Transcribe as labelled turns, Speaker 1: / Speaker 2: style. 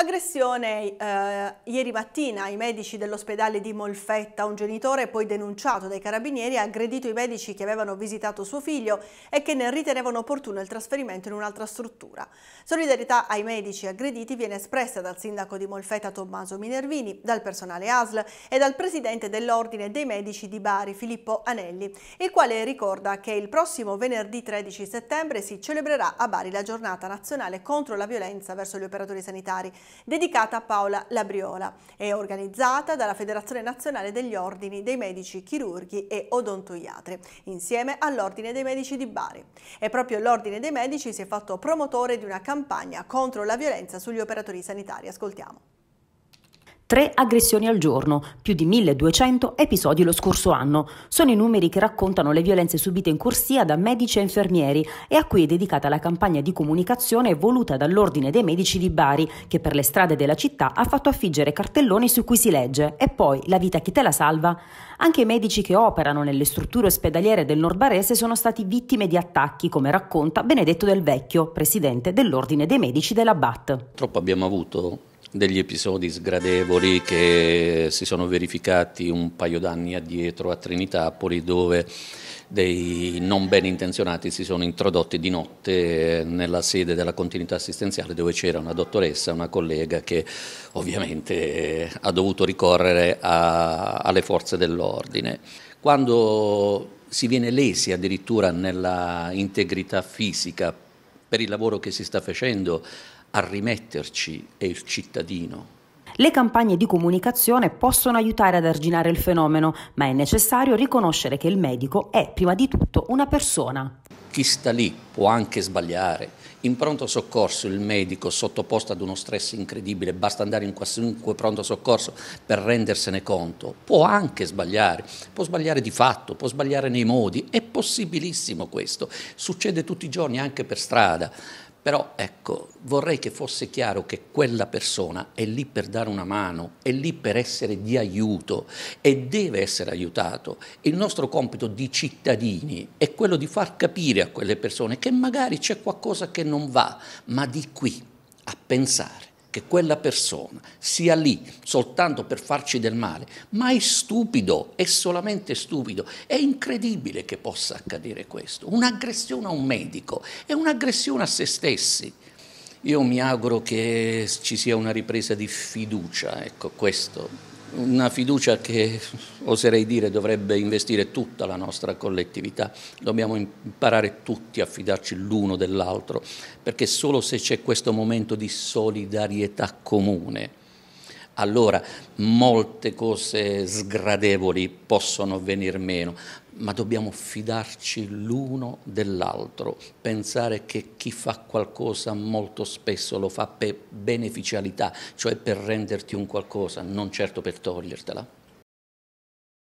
Speaker 1: Aggressione eh, ieri mattina ai medici dell'ospedale di Molfetta. Un genitore poi denunciato dai carabinieri ha aggredito i medici che avevano visitato suo figlio e che ne ritenevano opportuno il trasferimento in un'altra struttura. Solidarietà ai medici aggrediti viene espressa dal sindaco di Molfetta Tommaso Minervini, dal personale ASL e dal presidente dell'Ordine dei Medici di Bari Filippo Anelli, il quale ricorda che il prossimo venerdì 13 settembre si celebrerà a Bari la giornata nazionale contro la violenza verso gli operatori sanitari dedicata a Paola Labriola. È organizzata dalla Federazione Nazionale degli Ordini dei Medici Chirurghi e Odontoiatri, insieme all'Ordine dei Medici di Bari. E proprio l'Ordine dei Medici si è fatto promotore di una campagna contro la violenza sugli operatori sanitari. Ascoltiamo.
Speaker 2: Tre aggressioni al giorno, più di 1200 episodi lo scorso anno. Sono i numeri che raccontano le violenze subite in corsia da medici e infermieri e a cui è dedicata la campagna di comunicazione voluta dall'Ordine dei Medici di Bari, che per le strade della città ha fatto affiggere cartelloni su cui si legge e poi la vita chi te la salva. Anche i medici che operano nelle strutture ospedaliere del nord barese sono stati vittime di attacchi, come racconta Benedetto Del Vecchio, presidente dell'Ordine dei Medici della BAT.
Speaker 3: Troppo abbiamo avuto degli episodi sgradevoli che si sono verificati un paio d'anni addietro a Trinitapoli dove dei non ben intenzionati si sono introdotti di notte eh, nella sede della continuità assistenziale dove c'era una dottoressa, una collega che ovviamente eh, ha dovuto ricorrere a, alle forze dell'ordine. Quando si viene lesi addirittura nella integrità fisica per il lavoro che si sta facendo a rimetterci è il cittadino.
Speaker 2: Le campagne di comunicazione possono aiutare ad arginare il fenomeno, ma è necessario riconoscere che il medico è prima di tutto una persona.
Speaker 3: Chi sta lì può anche sbagliare. In pronto soccorso il medico sottoposto ad uno stress incredibile, basta andare in qualsiasi pronto soccorso per rendersene conto, può anche sbagliare, può sbagliare di fatto, può sbagliare nei modi, è possibilissimo questo, succede tutti i giorni anche per strada però ecco, vorrei che fosse chiaro che quella persona è lì per dare una mano, è lì per essere di aiuto e deve essere aiutato. Il nostro compito di cittadini è quello di far capire a quelle persone che magari c'è qualcosa che non va, ma di qui a pensare che quella persona sia lì soltanto per farci del male, ma è stupido, è solamente stupido. È incredibile che possa accadere questo. Un'aggressione a un medico è un'aggressione a se stessi. Io mi auguro che ci sia una ripresa di fiducia, ecco questo una fiducia che oserei dire dovrebbe investire tutta la nostra collettività. Dobbiamo imparare tutti a fidarci l'uno dell'altro, perché solo se c'è questo momento di solidarietà comune allora molte cose sgradevoli possono venir meno, ma dobbiamo fidarci l'uno dell'altro, pensare che chi fa qualcosa molto spesso lo fa per
Speaker 1: beneficialità, cioè per renderti un qualcosa, non certo per togliertela.